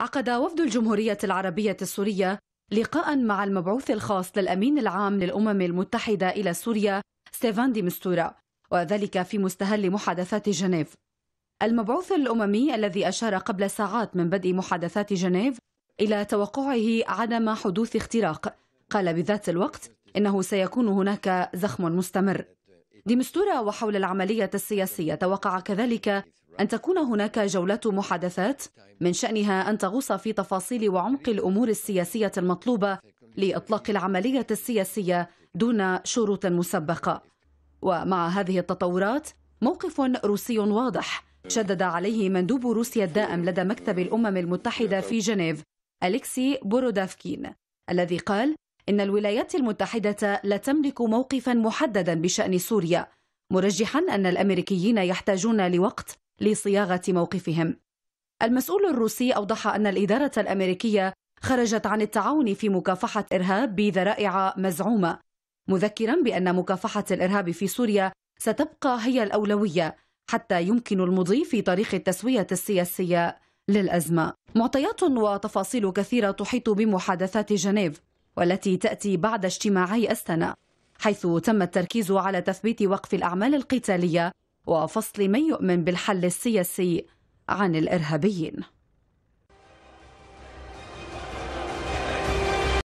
عقد وفد الجمهورية العربية السورية لقاء مع المبعوث الخاص للأمين العام للأمم المتحدة إلى سوريا ستيفان دي مستورا وذلك في مستهل محادثات جنيف المبعوث الأممي الذي أشار قبل ساعات من بدء محادثات جنيف إلى توقعه عدم حدوث اختراق قال بذات الوقت إنه سيكون هناك زخم مستمر ديمستورا وحول العملية السياسية توقع كذلك أن تكون هناك جولة محادثات من شأنها أن تغوص في تفاصيل وعمق الأمور السياسية المطلوبة لإطلاق العملية السياسية دون شروط مسبقة ومع هذه التطورات موقف روسي واضح شدد عليه مندوب روسيا الدائم لدى مكتب الأمم المتحدة في جنيف أليكسي بورودافكين الذي قال إن الولايات المتحدة لا تملك موقفا محددا بشأن سوريا مرجحا أن الأمريكيين يحتاجون لوقت لصياغة موقفهم المسؤول الروسي أوضح أن الإدارة الأمريكية خرجت عن التعاون في مكافحة إرهاب بذرائع مزعومة مذكرا بأن مكافحة الإرهاب في سوريا ستبقى هي الأولوية حتى يمكن المضي في طريق التسوية السياسية للأزمة معطيات وتفاصيل كثيرة تحيط بمحادثات جنيف والتي تأتي بعد اجتماعي السنة حيث تم التركيز على تثبيت وقف الأعمال القتالية وفصل من يؤمن بالحل السياسي عن الإرهابيين